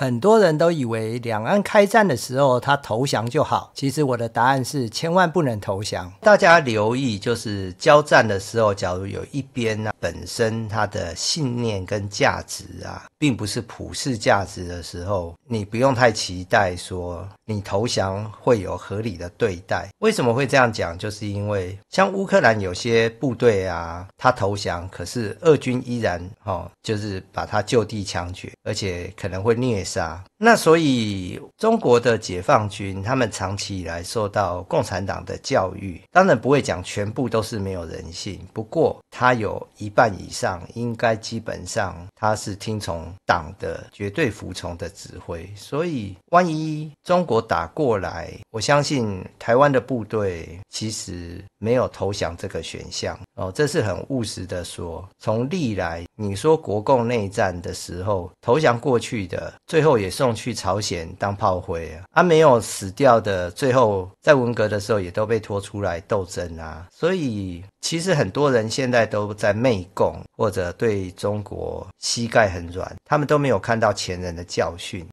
很多人都以为两岸开战的时候他投降就好，其实我的答案是千万不能投降。大家留意，就是交战的时候，假如有一边呢本身他的信念跟价值啊，并不是普世价值的时候，你不用太期待说你投降会有合理的对待。为什么会这样讲？就是因为像乌克兰有些部队啊，他投降，可是俄军依然哦，就是把他就地枪决，而且可能会虐。isa 那所以，中国的解放军他们长期以来受到共产党的教育，当然不会讲全部都是没有人性。不过，他有一半以上应该基本上他是听从党的绝对服从的指挥。所以，万一中国打过来，我相信台湾的部队其实没有投降这个选项哦，这是很务实的说。从历来你说国共内战的时候，投降过去的最后也送。去朝鲜当炮灰啊！他没有死掉的，最后在文革的时候也都被拖出来斗争啊！所以其实很多人现在都在媚共或者对中国膝盖很软，他们都没有看到前人的教训。